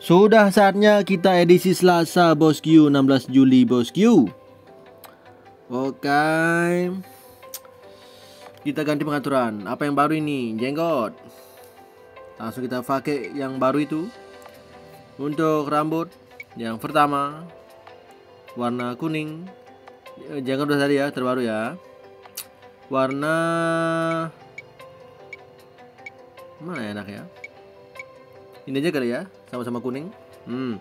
Sudah saatnya kita edisi Selasa Bos Q 16 Juli Bos Q. Oke. Kita ganti pengaturan. Apa yang baru ini? Jenggot. Langsung kita pakai yang baru itu. Untuk rambut yang pertama warna kuning. Eh, Jenggot udah tadi ya, terbaru ya. Warna mana enak ya? Ini aja kali ya, sama-sama kuning. Hmm.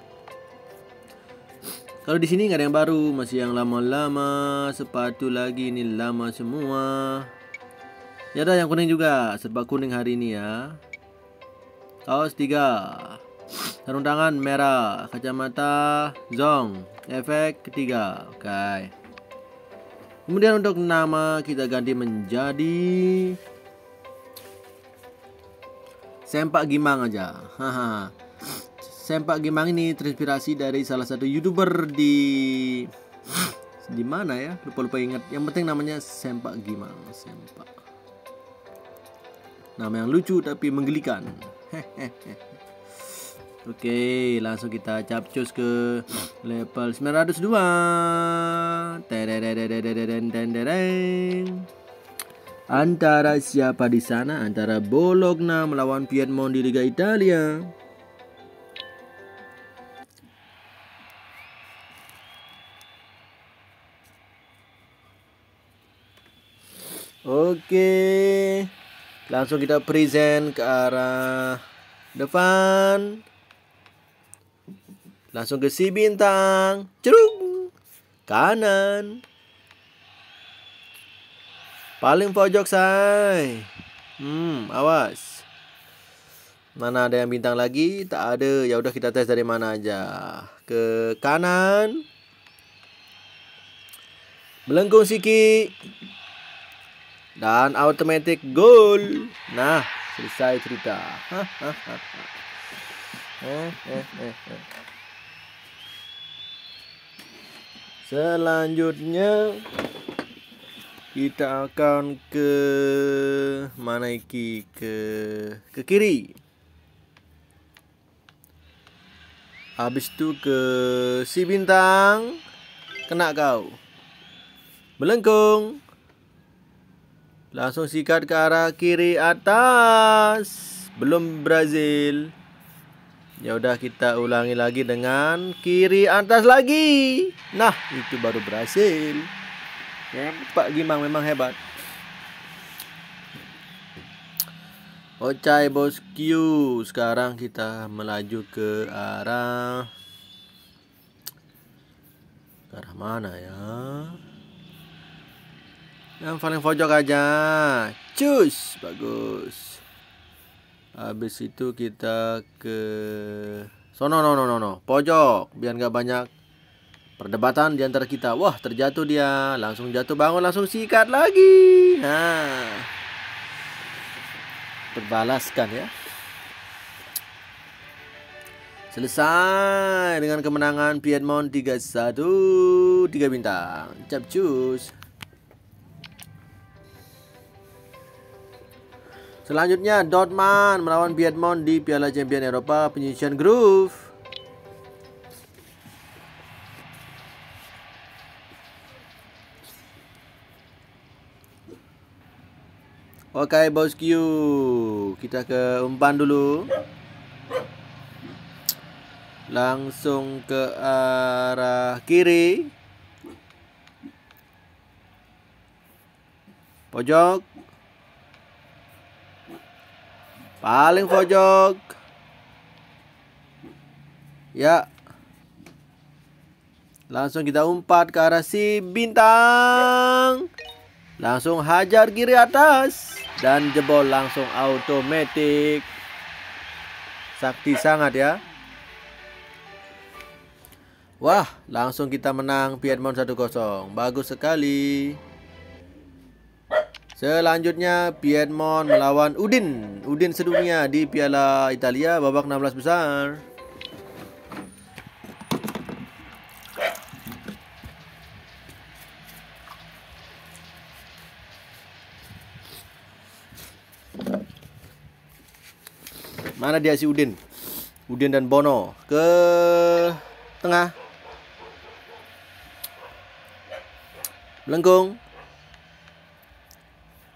Kalau di sini nggak ada yang baru, masih yang lama-lama. Sepatu lagi ini lama semua. Ya ada yang kuning juga, serba kuning hari ini ya. Kaos tiga, sarung tangan merah, kacamata zong, efek ketiga. Oke. Okay. Kemudian untuk nama kita ganti menjadi Sempak Gimang aja. Sempak Gimang ini terinspirasi dari salah satu YouTuber di di mana ya? Lupa-lupa ingat. Yang penting namanya Sempak Gimang, Sempak. Nama yang lucu tapi menggelikan. Oke, langsung kita capcus ke level 902 antara siapa di sana antara Bologna melawan Piedmont di Liga Italia. Oke. Langsung kita present ke arah depan. Langsung ke si bintang. Cerung. Kanan. Paling pojok, say. Hmm, awas. Mana ada yang bintang lagi? Tak ada. Ya udah kita tes dari mana aja. Ke kanan. Melengkung siki, Dan automatic goal. Nah, selesai cerita. Eh, eh, eh, Selanjutnya kita akan ke mana iki ke ke kiri habis itu ke si bintang kena kau melengkung langsung sikat ke arah kiri atas belum Brazil ya udah kita ulangi lagi dengan kiri atas lagi nah itu baru berhasil ya Pak Gimang memang hebat Ocai Bos Q Sekarang kita melaju ke arah Ke arah mana ya Yang paling pojok aja Cus Bagus Habis itu kita ke Sono no no no no Pojok Biar nggak banyak Perdebatan di antara kita, wah terjatuh dia, langsung jatuh bangun, langsung sikat lagi. Nah, terbalaskan ya. Selesai dengan kemenangan Piedmont 3-1 3 bintang Cap cus Selanjutnya Dortmund melawan Piedmont di Piala Champion Eropa penyisian grup Oke bosku, kita ke umpan dulu. Langsung ke arah kiri. Pojok. Paling pojok. Ya. Langsung kita umpat ke arah si bintang. Langsung hajar kiri atas dan jebol langsung automatic sakti sangat ya Wah langsung kita menang Piedmont 1-0 bagus sekali Selanjutnya Piedmont melawan Udin Udin sedunia di Piala Italia babak 16 besar Mana dia si Udin? Udin dan Bono ke tengah. Melengkung.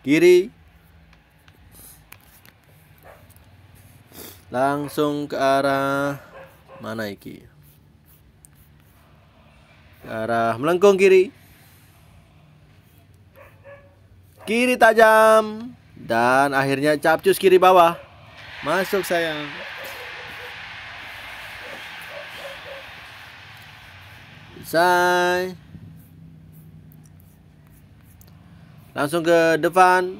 Kiri. Langsung ke arah mana iki? Ke arah melengkung kiri. Kiri tajam dan akhirnya capcus kiri bawah. Masuk sayang. Say. Langsung ke depan.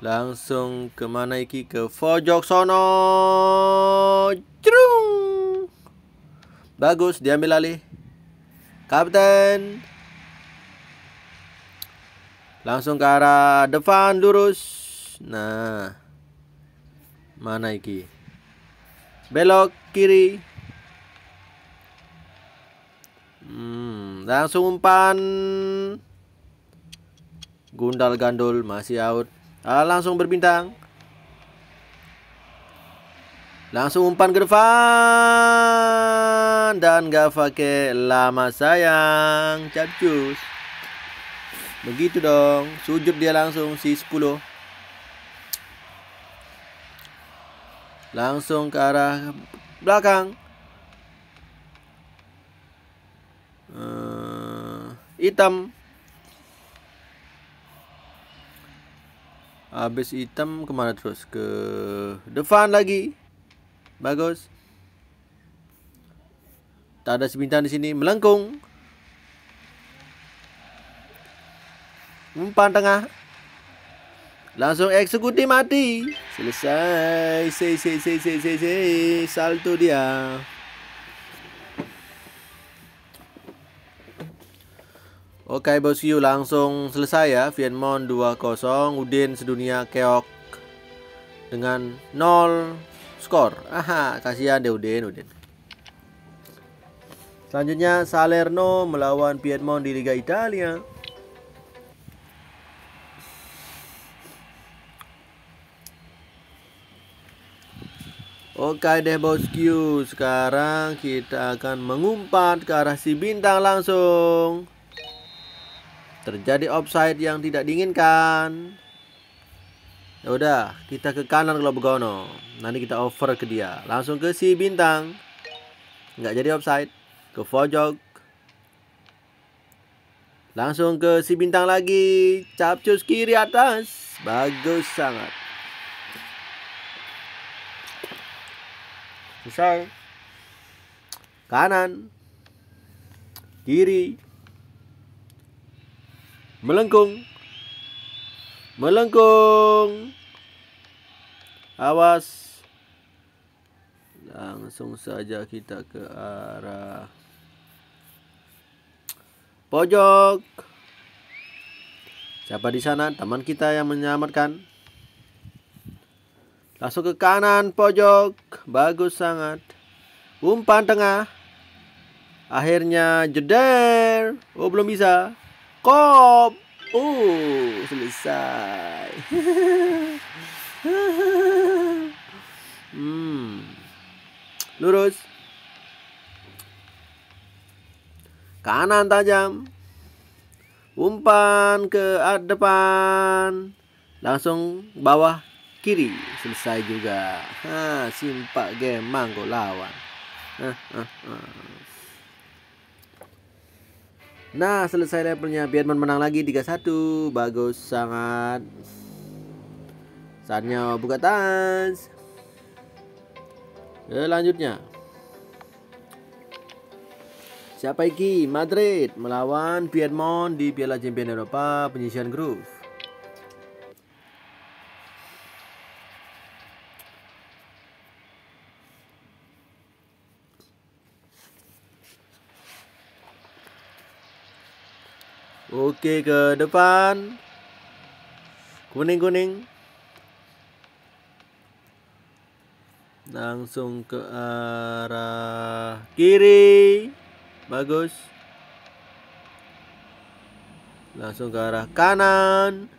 Langsung ke mana iki ke pojok sono. Cerung. Bagus diambil alih. Kapten. Langsung ke arah depan lurus. Nah. Mana iki? Belok kiri. Hmm, langsung umpan. Gundal gandul masih out. Ah, langsung berbintang. Langsung umpan ke depan dan gak pakai lama sayang. Capcus. Begitu dong, sujud dia langsung si 10. Langsung ke arah belakang. Uh, hitam. Habis hitam kemana terus? Ke depan lagi. Bagus. Tak ada sebintang di sini. Melengkung. Umpan tengah. Langsung eksekutif mati. Selesai. Si si si si si si salto dia. Oke okay, bosku langsung selesai ya Vietmon 2-0 Udin sedunia keok Dengan 0 skor Aha kasihan deh Udin, Udin Selanjutnya Salerno melawan Piedmont di Liga Italia Oke deh bosku, sekarang kita akan mengumpat ke arah si bintang langsung. Terjadi offside yang tidak diinginkan. Ya udah, kita ke kanan kalau Begono. Nanti kita over ke dia. Langsung ke si bintang. Nggak jadi offside. Ke pojok. Langsung ke si bintang lagi. Capcus kiri atas. Bagus sangat. misal kanan kiri melengkung melengkung awas langsung saja kita ke arah pojok siapa di sana teman kita yang menyelamatkan langsung ke kanan pojok bagus sangat. Umpan tengah. Akhirnya jeder. Oh, belum bisa. Kop. Oh, selesai. hmm. Lurus. Kanan tajam. Umpan ke depan. Langsung bawah kiri selesai juga ha simpak game manggo lawan ha, ha, ha. nah selesai levelnya Biarman menang lagi 3-1 bagus sangat saatnya buka tas selanjutnya eh, siapa iki Madrid melawan Piedmont di Piala Champion Eropa penyisian grup Oke ke depan Kuning-kuning Langsung ke arah kiri Bagus Langsung ke arah kanan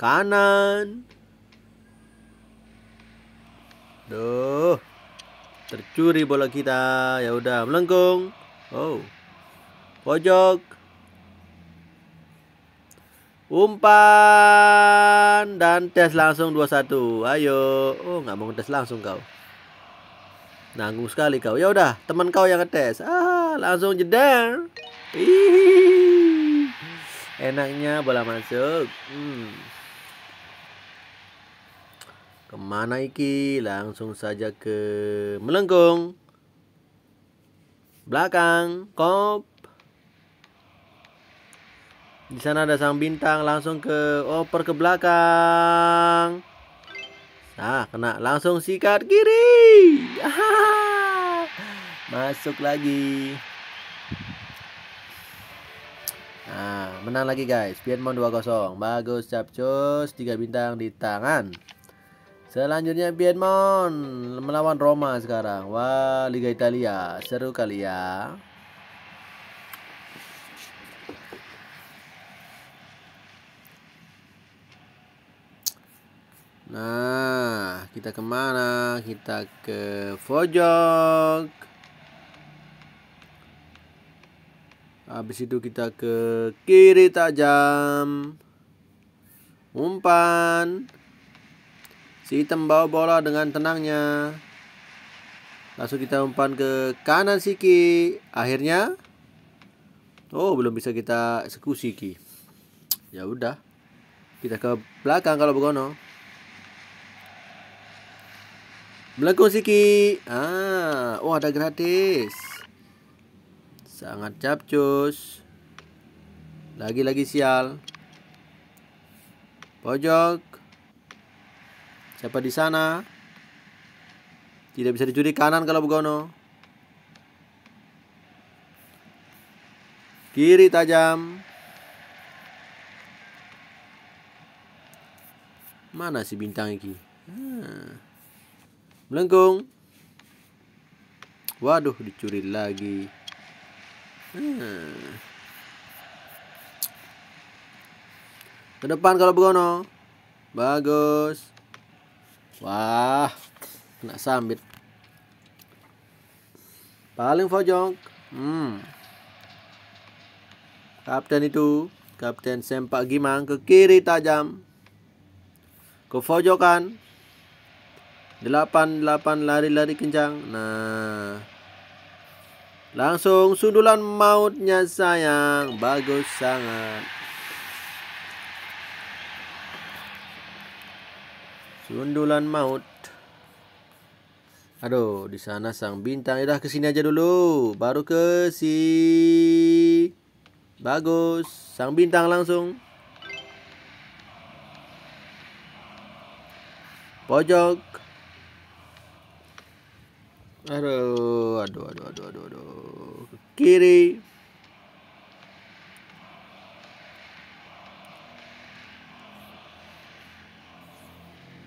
Kanan Duh Tercuri bola kita Ya udah melengkung Oh pojok umpan dan tes langsung 21 ayo oh nggak mau tes langsung kau nanggung sekali kau ya udah teman kau yang ngetes ah langsung jeda enaknya bola masuk hmm. Kemana iki? Langsung saja ke melengkung. Belakang. Kop. Di sana ada sang bintang langsung ke oper ke belakang. Nah, kena langsung sikat kiri. masuk lagi. Nah, menang lagi guys. Vietmon 2-0. Bagus Capcus 3 bintang di tangan. Selanjutnya Vietmon melawan Roma sekarang. Wah, Liga Italia. Seru kali ya. Nah, kita kemana? Kita ke pojok. Habis itu kita ke kiri tajam. Umpan. Si hitam bawa bola dengan tenangnya. Langsung kita umpan ke kanan Siki. Akhirnya Oh, belum bisa kita eksekusi Ki. Ya udah. Kita ke belakang kalau begono. Belakang siki. Ah, oh ada gratis. Sangat capcus. Lagi-lagi sial. Pojok. Siapa di sana? Tidak bisa dicuri kanan kalau begono. Kiri tajam. Mana si bintang ini? Hmm. Ah. Melengkung. Waduh, dicuri lagi. Hmm. Ke depan kalau begono, Bagus. Wah, kena sambit. Paling pojok. Hmm. Kapten itu, Kapten Sempak Gimang ke kiri tajam. Ke pojokan. 8 8 lari-lari kencang. Nah. Langsung sundulan mautnya sayang. Bagus sangat. Sundulan maut. Aduh, di sana sang bintang. Ya ke sini aja dulu. Baru ke si Bagus. Sang bintang langsung. Pojok. Aduh, aduh, aduh, aduh, aduh, aduh. Kiri.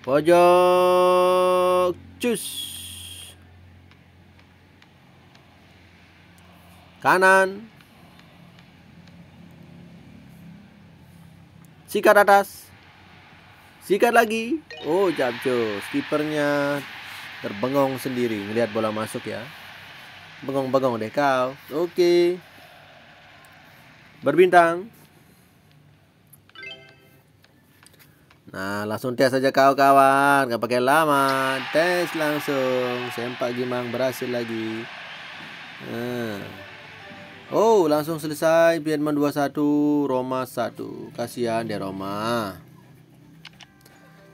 Pojok. Cus. Kanan. Sikat atas. Sikat lagi. Oh, capcus. Kipernya terbengong sendiri ngelihat bola masuk ya bengong-bengong deh kau oke okay. berbintang Nah, langsung tes saja kau kawan. Gak pakai lama. Tes langsung. Sempak Gimang berhasil lagi. Nah. Oh, langsung selesai. Vietman 21, Roma 1. Kasihan deh Roma.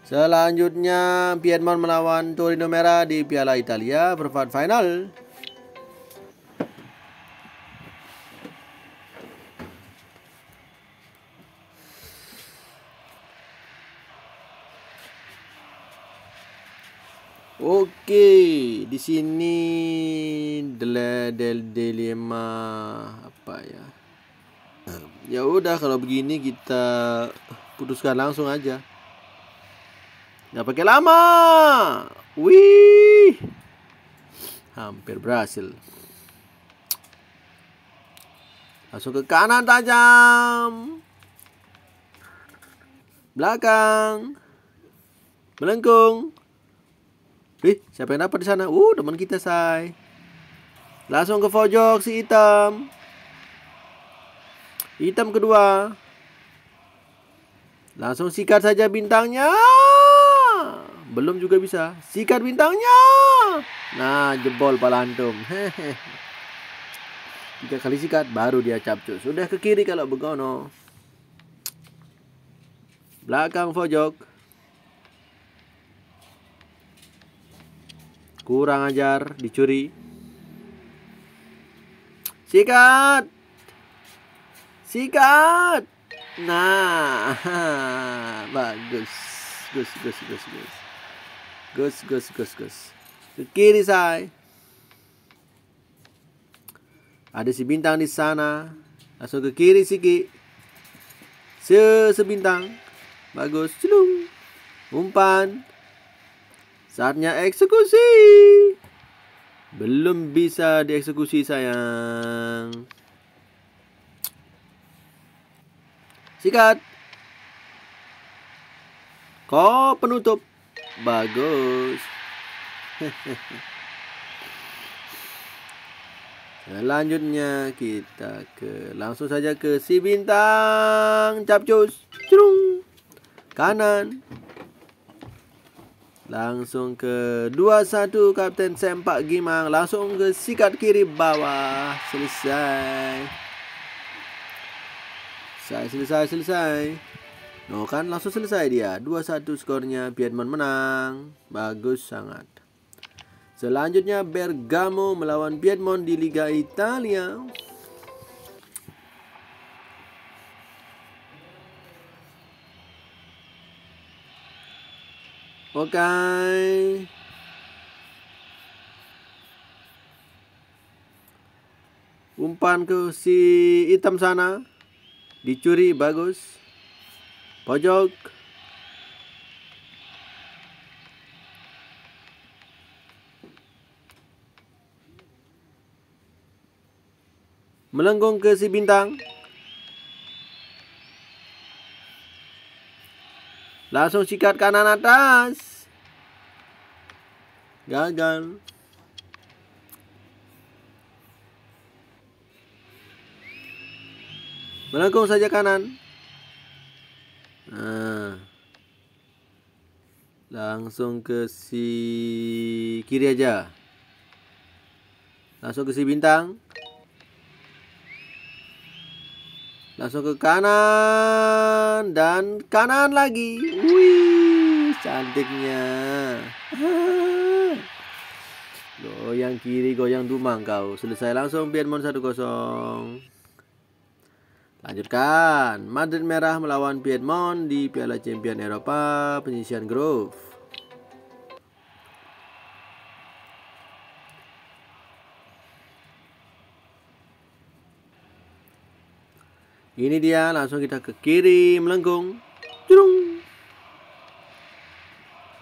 Selanjutnya Piedmont melawan Torino Merah di Piala Italia perempat final. Oke, di sini del del dilema apa ya? Ya udah kalau begini kita putuskan langsung aja. Gak pakai lama. Wih. Hampir berhasil. langsung ke kanan tajam. Belakang. Melengkung. Wih, siapa yang dapat di sana? Uh, teman kita, say. Langsung ke pojok si hitam. Hitam kedua. Langsung sikat saja bintangnya. Belum juga bisa. Sikat bintangnya. Nah, jebol palantum antum. Tiga kali sikat baru dia capcus. Sudah ke kiri kalau begono. Belakang pojok. Kurang ajar, dicuri. Sikat. Sikat. Nah, bagus. Bagus, bagus, bagus, bagus. Gus, Gus, Gus, Gus. Ke kiri saya. Ada si bintang di sana. Langsung ke kiri siki. Se sebintang. Bagus. Celung. Umpan. Saatnya eksekusi. Belum bisa dieksekusi sayang. Sikat. Kau penutup. Bagus. Selanjutnya kita ke langsung saja ke si bintang capcus. Cerung. Kanan. Langsung ke 21 Kapten Sempak Gimang Langsung ke sikat kiri bawah Selesai Selesai, selesai, selesai No kan langsung selesai dia 2-1 skornya Piedmont menang Bagus sangat Selanjutnya Bergamo melawan Piedmont di Liga Italia Oke okay. umpan ke si hitam sana dicuri bagus pojok melengkung ke si bintang langsung sikat kanan atas gagal melengkung saja kanan nah, langsung ke si kiri aja langsung ke si bintang langsung ke kanan dan kanan lagi wih cantiknya goyang kiri goyang dumang kau selesai langsung biar mon 1-0 Lanjutkan, Madrid Merah melawan Piedmont di Piala Champion Eropa penyisian Grove. Ini dia, langsung kita ke kiri, melengkung. Jurung.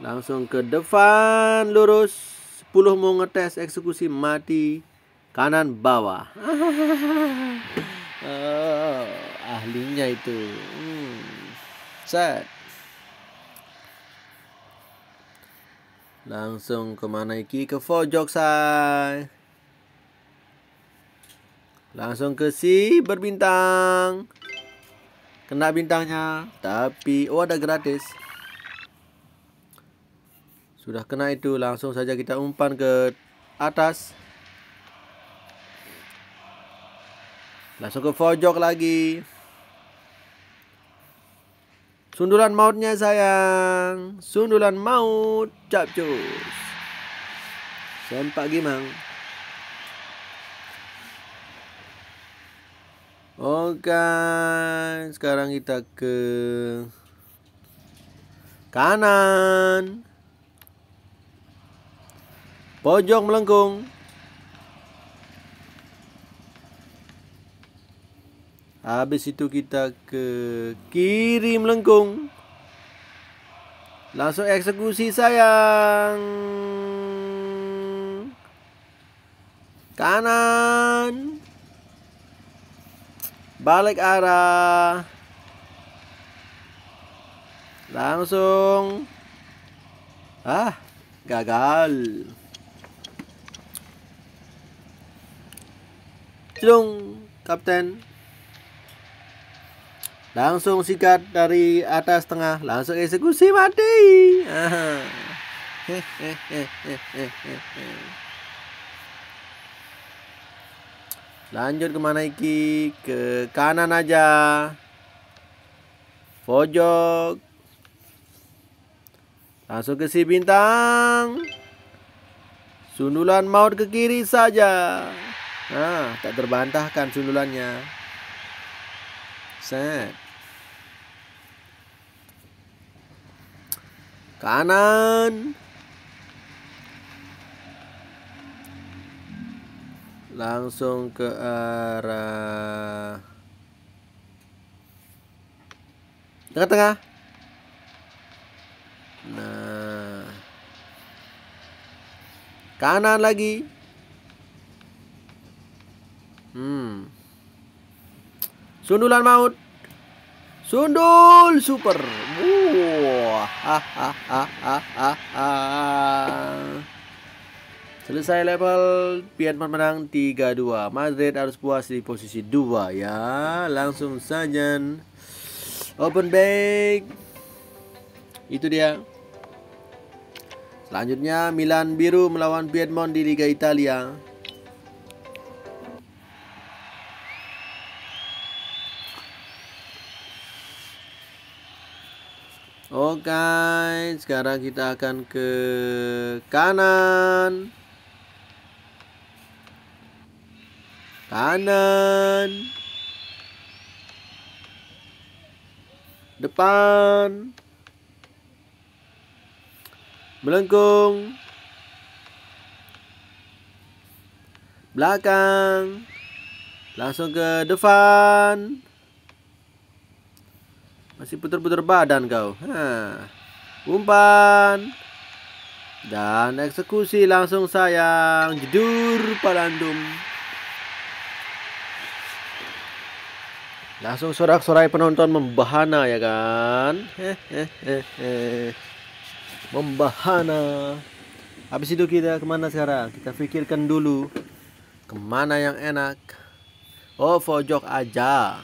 Langsung ke depan, lurus. 10 mau ngetes eksekusi mati. Kanan bawah. oh, ahlinya itu hmm. set langsung kemana iki ke pojok say langsung ke si berbintang kena bintangnya tapi oh ada gratis sudah kena itu langsung saja kita umpan ke atas Langsung ke pojok lagi. Sundulan mautnya sayang. Sundulan maut capcus. Sempak gimang. Oke, sekarang kita ke kanan. Pojok melengkung. Habis itu kita ke kiri melengkung. Langsung eksekusi sayang. Kanan. Balik arah. Langsung. Ah, gagal. Cilung, kapten. Langsung sikat dari atas tengah, langsung eksekusi mati. Lanjut kemana iki? Ke kanan aja. Pojok. Langsung ke si bintang. Sundulan maut ke kiri saja. Nah, tak terbantahkan sundulannya. Set. kanan langsung ke arah tengah-tengah nah kanan lagi hmm sundulan maut sundul super Woo. Selesai level, Piedmont menang 3-2. Madrid harus puas di posisi 2 ya. Langsung saja. Open bag. Itu dia. Selanjutnya Milan biru melawan Piedmont di Liga Italia. Oke, sekarang kita akan ke kanan. Kanan. Depan. Melengkung. Belakang. Langsung ke depan. Masih putar-putar badan kau. Hah. Umpan. Dan eksekusi langsung sayang. Jedur Palandum. Langsung sorak-sorai penonton membahana ya kan. Hehehe. Membahana. Habis itu kita kemana sekarang? Kita pikirkan dulu. Kemana yang enak? Oh, pojok aja.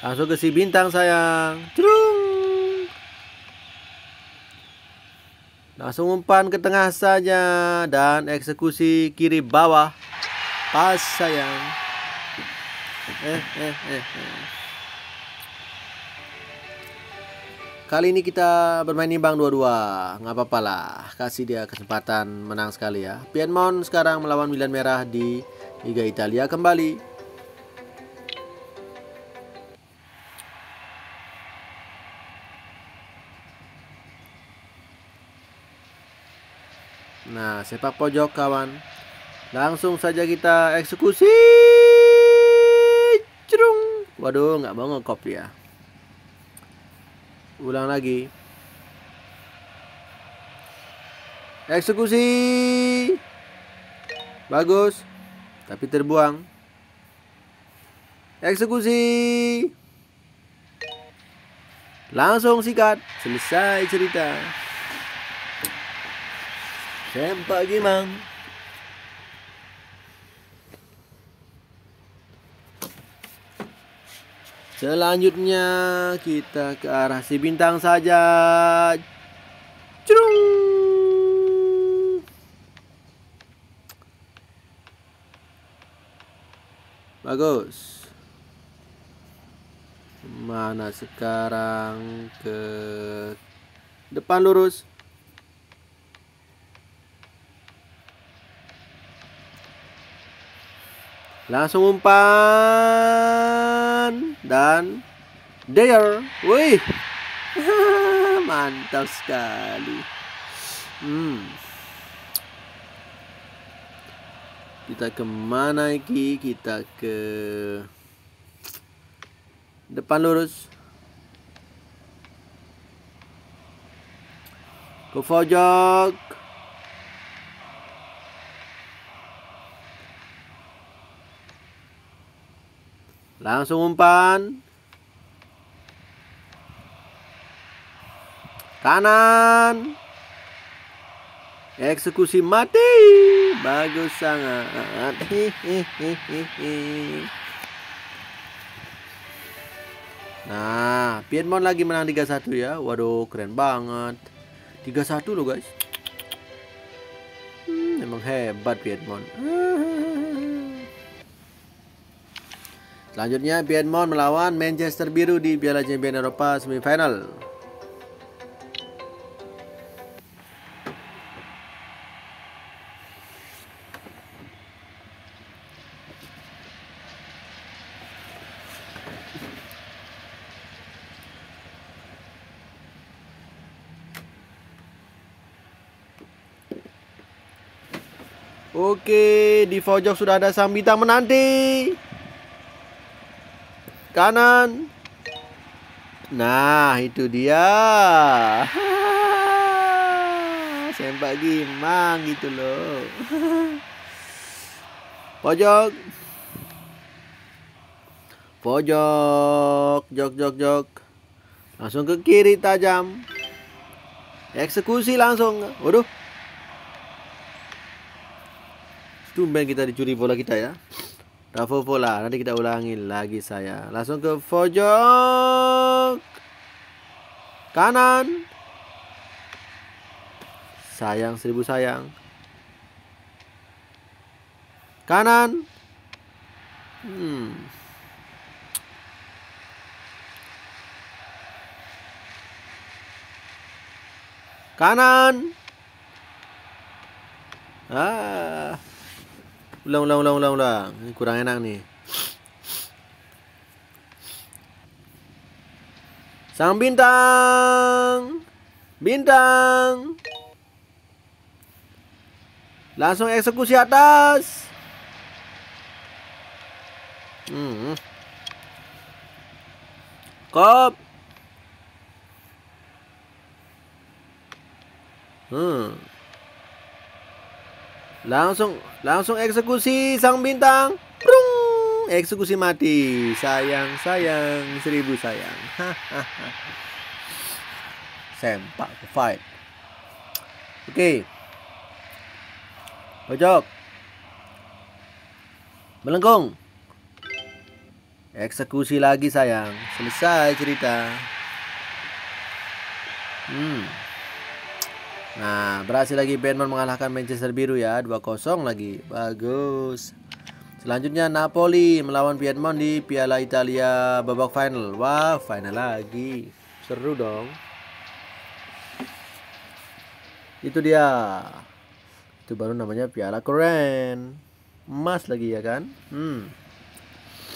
Langsung ke si bintang sayang. Cerung. Langsung umpan ke tengah saja dan eksekusi kiri bawah. Pas sayang. Eh, eh, eh, eh. Kali ini kita bermain imbang dua-dua Nggak apa-apa lah Kasih dia kesempatan menang sekali ya Piedmont sekarang melawan Milan Merah di Liga Italia kembali sepak pojok kawan. Langsung saja kita eksekusi. Cerung. Waduh, nggak mau ngekop ya Ulang lagi. Eksekusi. Bagus. Tapi terbuang. Eksekusi. Langsung sikat. Selesai cerita. Sempak gimang. Selanjutnya kita ke arah si bintang saja. Curung. Bagus. Mana sekarang ke depan lurus. Langsung umpan dan there. Wih. Mantap sekali. Hmm. Kita kemana iki? Kita ke depan lurus. Ke pojok. Langsung umpan. Kanan. Eksekusi mati. Bagus sangat. Nah, Piedmont lagi menang 3-1 ya. Waduh, keren banget. 3-1 loh, guys. Hmm, emang hebat Piedmont. Selanjutnya Piedmont melawan Manchester Biru di Piala Champions Eropa semifinal. Oke, di pojok sudah ada sang bintang menanti kanan. Nah, itu dia. Sempak gimang gitu loh. Pojok. Pojok, jok jok jok. Langsung ke kiri tajam. Eksekusi langsung. Waduh. Tumben kita dicuri bola kita ya. Rafa pola. Nanti kita ulangi lagi saya. Langsung ke pojok kanan. Sayang seribu sayang. Kanan. Hmm. Kanan. Ah ulang ulang ulang ulang ulang ini kurang enak nih sang bintang bintang langsung eksekusi atas hmm. kop hmm Langsung langsung eksekusi sang bintang. Brung. Eksekusi mati. Sayang, sayang, seribu sayang. Sempak fight. Oke. Okay. Pojok. Melengkung. Eksekusi lagi sayang. Selesai cerita. Hmm. Nah, berhasil lagi Benman mengalahkan Manchester Biru ya, 2-0 lagi. Bagus. Selanjutnya Napoli melawan Piedmont di Piala Italia babak final. Wah, final lagi. Seru dong. Itu dia. Itu baru namanya piala keren. Emas lagi ya kan? hmm.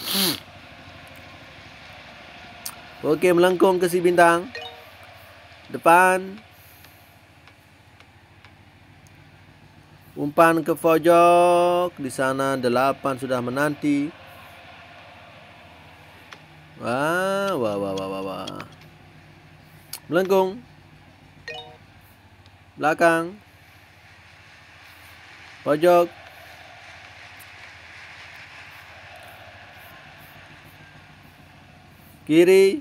hmm. Oke, melengkung ke si bintang. Depan Umpan ke pojok. Di sana delapan sudah menanti. Wah, wah, wah, wah, wah. wah. Melengkung. Belakang. Pojok. Kiri.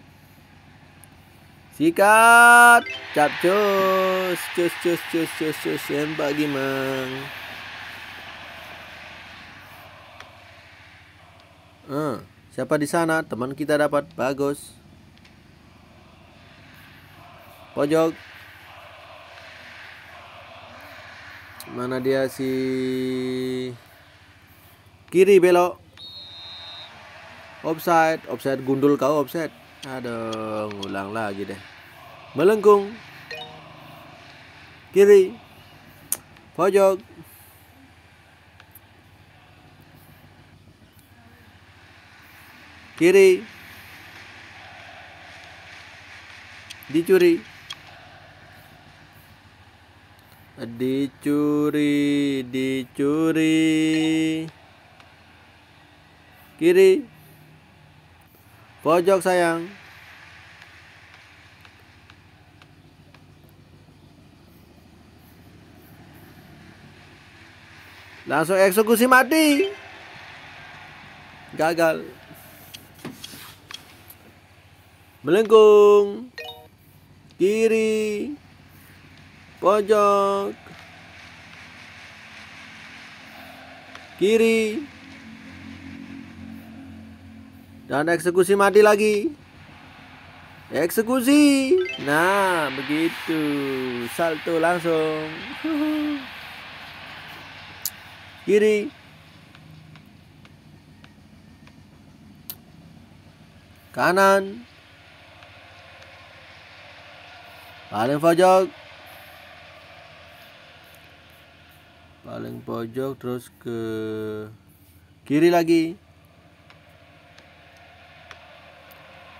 Sikat. Cap cus, cus cus cus cus cus yang bagi mang. Ah, siapa di sana? Teman kita dapat bagus. Pojok. Mana dia si kiri belok. Offside, offside gundul kau offside. Aduh, ngulang lagi deh melengkung kiri pojok kiri dicuri dicuri dicuri kiri pojok sayang langsung eksekusi mati gagal melengkung kiri pojok kiri dan eksekusi mati lagi eksekusi nah begitu salto langsung kiri kanan paling pojok paling pojok terus ke kiri lagi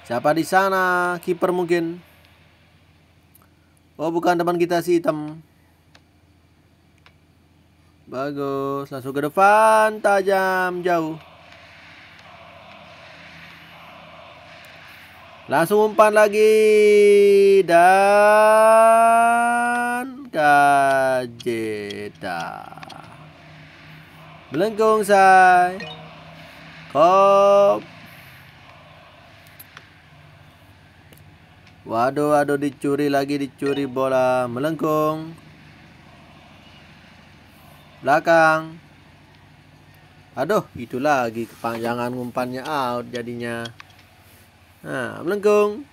siapa di sana kiper mungkin oh bukan teman kita si hitam Bagus, langsung ke depan, tajam, jauh. Langsung umpan lagi dan kajeda. Melengkung say. Kop. Waduh, waduh dicuri lagi dicuri bola melengkung belakang aduh itu lagi kepanjangan umpannya out jadinya nah melengkung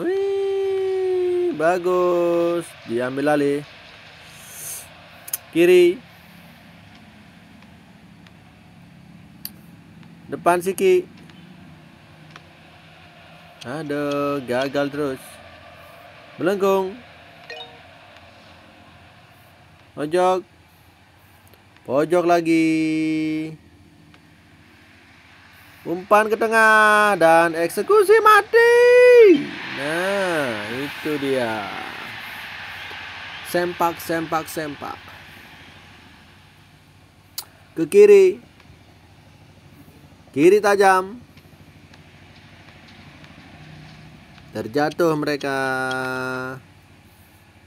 wih bagus diambil alih kiri depan Siki aduh gagal terus melengkung pojok pojok lagi umpan ke tengah dan eksekusi mati nah itu dia sempak sempak sempak ke kiri kiri tajam terjatuh mereka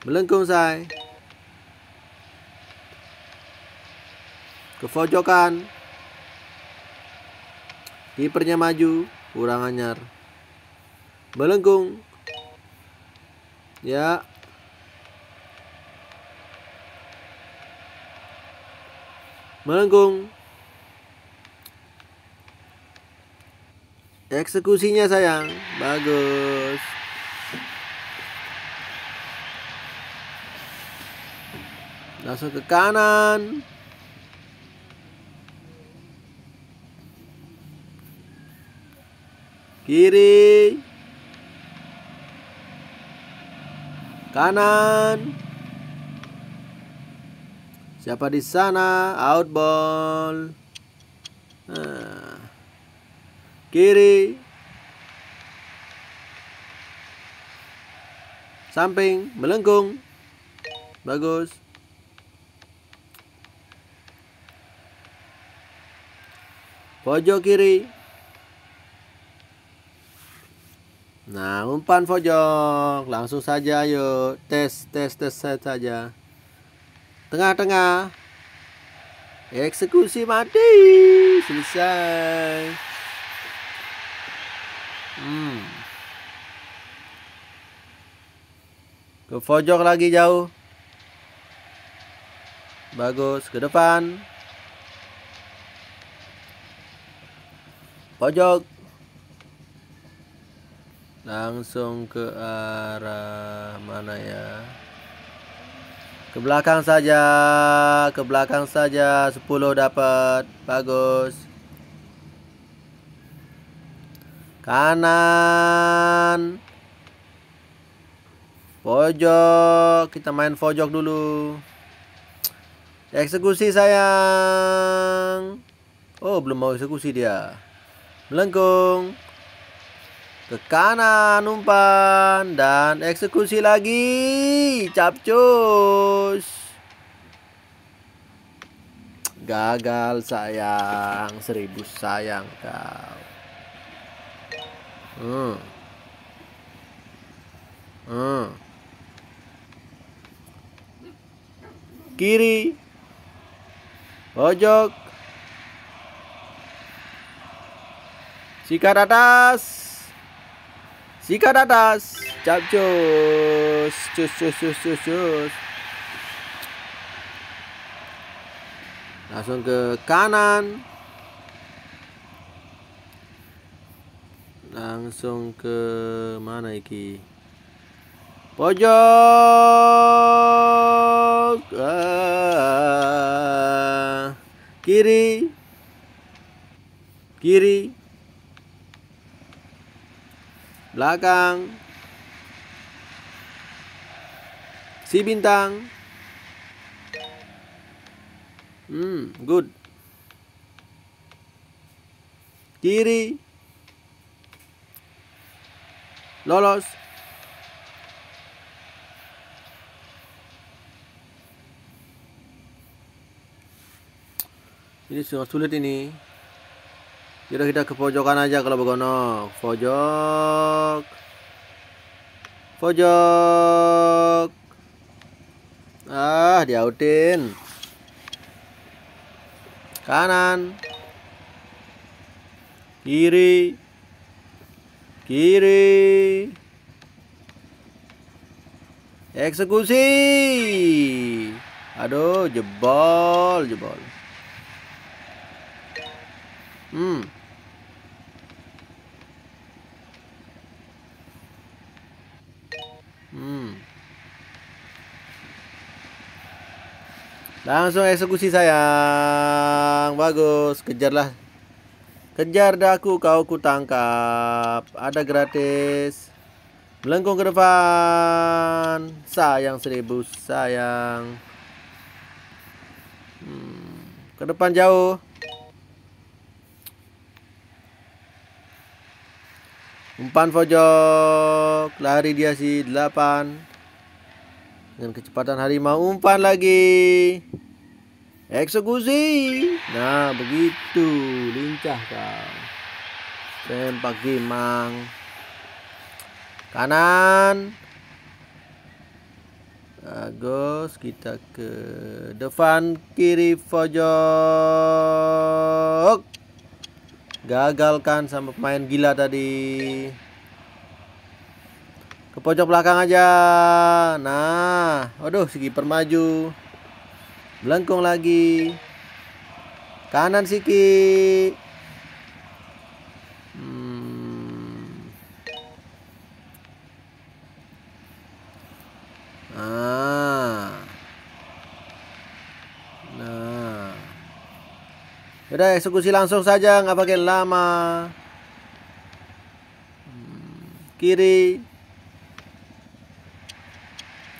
melengkung saya ke pojokan kipernya maju kurang anyar melengkung ya melengkung eksekusinya sayang bagus langsung ke kanan kiri kanan siapa di sana out ball nah. kiri samping melengkung bagus pojok kiri Nah, umpan pojok. Langsung saja yuk. Tes, tes, tes saja. Tengah-tengah. Eksekusi mati. Selesai. Hmm. Ke pojok lagi jauh. Bagus, ke depan. Pojok langsung ke arah mana ya ke belakang saja ke belakang saja 10 dapat bagus kanan pojok kita main pojok dulu eksekusi sayang oh belum mau eksekusi dia melengkung ke kanan umpan dan eksekusi lagi capcus gagal sayang seribu sayang kau hmm. Hmm. kiri pojok sikat atas jika atas cap cus, cus cus cus cus cus. Langsung ke kanan. Langsung ke mana iki? Pojok. Ah, kiri. Kiri belakang si bintang hmm good kiri lolos ini sangat sulit ini Yaudah kita ke pojokan aja kalau begono. Pojok. Pojok. Ah, diautin. Kanan. Kiri. Kiri. Eksekusi. Aduh, jebol, jebol. Hmm. Langsung eksekusi sayang. Bagus, kejarlah. Kejar daku kau ku tangkap. Ada gratis. Melengkung ke depan. Sayang seribu, sayang. Hmm, ke depan jauh. Umpan pojok. Lari dia si delapan. Dengan kecepatan harimau umpan lagi. Eksekusi. Nah, begitu. Lincah kau. tempat Gimang. Kanan. Agus kita ke depan kiri pojok. Gagalkan sama pemain gila tadi ke pojok belakang aja nah waduh si kiper maju belengkung lagi kanan Siki hmm. nah nah udah eksekusi langsung saja nggak pakai lama hmm, kiri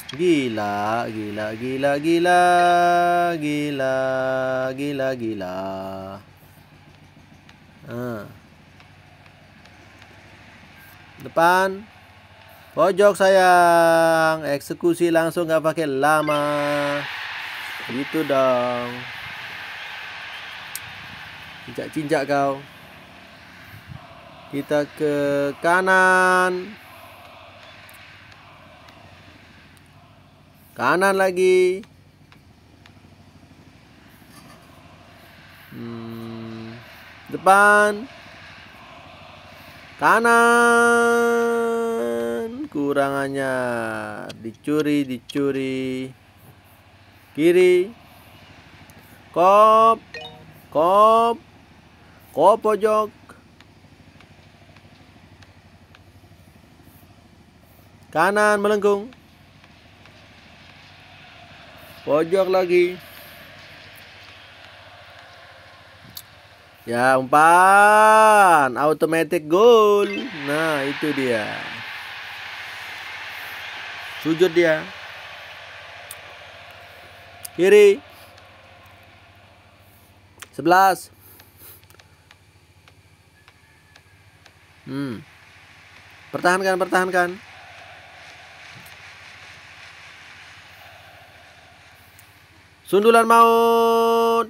Gila, gila, gila, gila, gila, gila, gila. Nah. Depan. Pojok sayang. Eksekusi langsung nggak pakai lama. Gitu dong. Cincak-cincak kau. Kita ke kanan. kanan lagi hmm, depan kanan kurangannya dicuri dicuri kiri kop kop kop pojok kanan melengkung pojok lagi ya umpan automatic goal nah itu dia sujud dia kiri sebelas hmm pertahankan pertahankan Sundulan maut.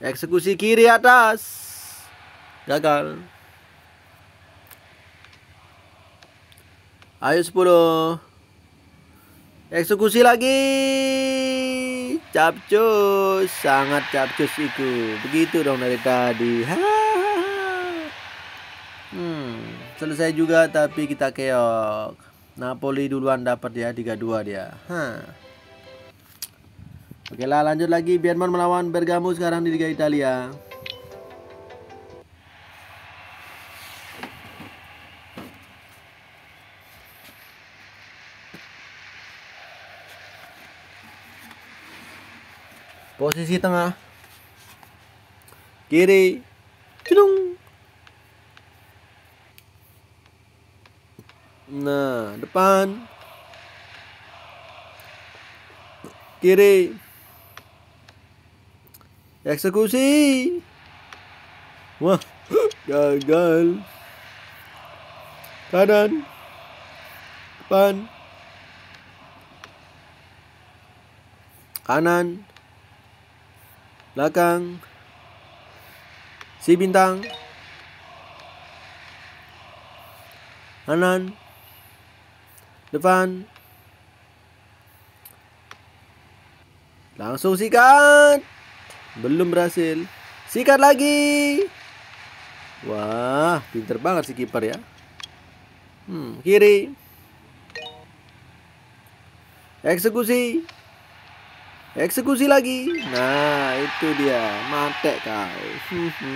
Eksekusi kiri atas. Gagal. Ayo 10. Eksekusi lagi. Capcus, sangat capcus itu. Begitu dong dari tadi. Hmm, selesai juga tapi kita keok. Napoli duluan dapat ya 3-2 dia. Hah. Oke lah lanjut lagi Biarmon melawan Bergamo sekarang di Liga Italia. Posisi tengah. Kiri. Cidung. Nah, depan. Kiri. Eksekusi. Wah, gagal. Kanan. Depan. Kanan. Belakang. Si bintang. Kanan. Depan. Langsung sikat. Belum berhasil. Sikat lagi. Wah, pinter banget si kiper ya. Hmm, kiri. Eksekusi. Eksekusi lagi. Nah, itu dia. mantek kau.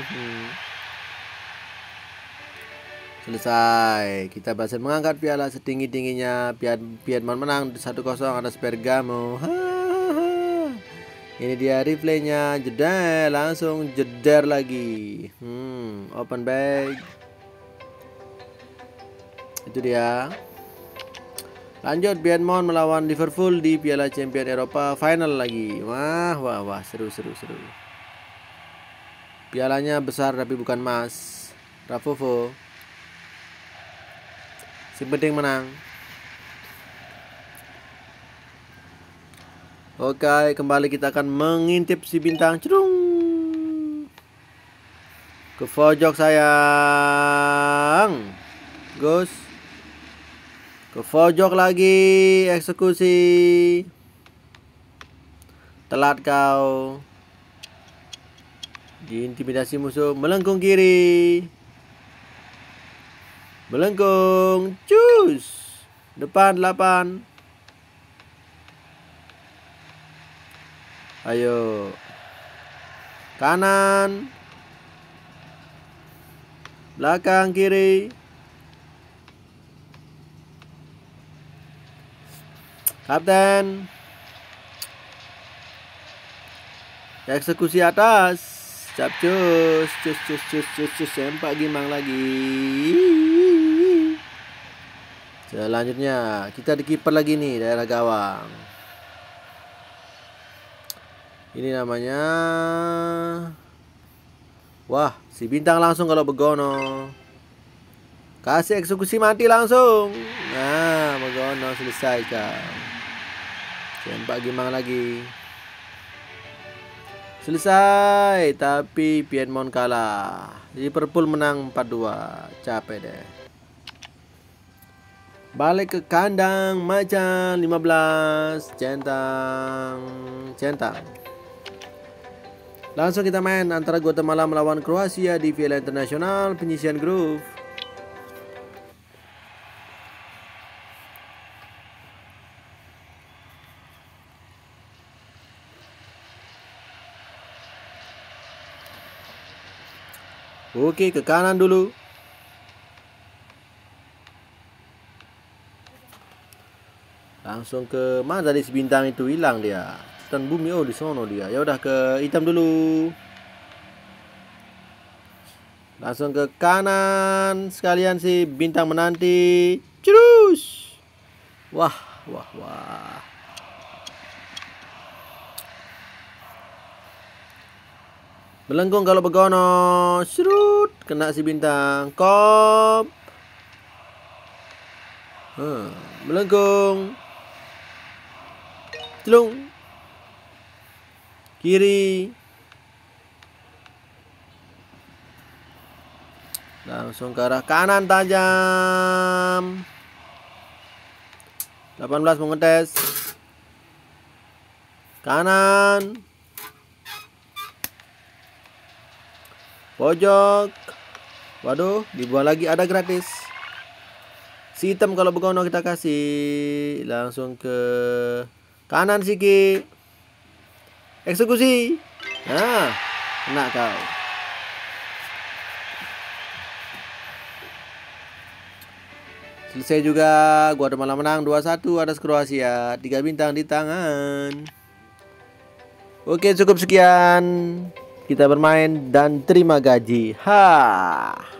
Selesai. Kita berhasil mengangkat piala setinggi-tingginya. biar Man menang 1-0 atas Bergamo. Ini dia replaynya. Jeda. langsung jeder lagi. Hmm, open bag. Itu dia. Lanjut Piedmont melawan Liverpool di Piala Champion Eropa final lagi. Wah, wah, wah, seru seru seru. Pialanya besar tapi bukan emas. Rafovo si penting menang. Oke, kembali kita akan mengintip si bintang. Cerung. Ke pojok sayang. Gus. Ke pojok lagi eksekusi. Telat kau. Diintimidasi musuh melengkung kiri. Melengkung. Cus. Depan 8. Ayo. Kanan. Belakang kiri. Kapten. Eksekusi atas. Cap cus, cus, cus, cus, cus, cus, sempak gimang lagi. Selanjutnya kita di kiper lagi nih daerah gawang. Ini namanya Wah, si bintang langsung kalau begono. Kasih eksekusi mati langsung. Nah, begono selesai kan. Sempak gimana lagi? Selesai, tapi Piedmont kalah. Liverpool menang 4-2. Capek deh. Balik ke kandang macan 15 Centang Centang Langsung kita main antara Guatemala melawan Kroasia di Piala Internasional penyisian grup Oke ke kanan dulu Langsung ke mana tadi si bintang itu hilang dia? Hutan bumi oh di sono dia. Ya udah ke hitam dulu. Langsung ke kanan sekalian si bintang menanti. cerus, Wah, wah, wah. Melengkung kalau begono Serut Kena si bintang Kop hmm. Melengkung Celung. Kiri. Langsung ke arah kanan tajam. 18 mengetes. Kanan. Pojok. Waduh, dibuat lagi ada gratis. Si hitam kalau bukan kita kasih langsung ke Kanan sikit. Eksekusi. Nah, kena kau. Selesai juga. gua Guatemala menang 2-1 atas Kroasia. tiga bintang di tangan. Oke, cukup sekian. Kita bermain dan terima gaji. Ha.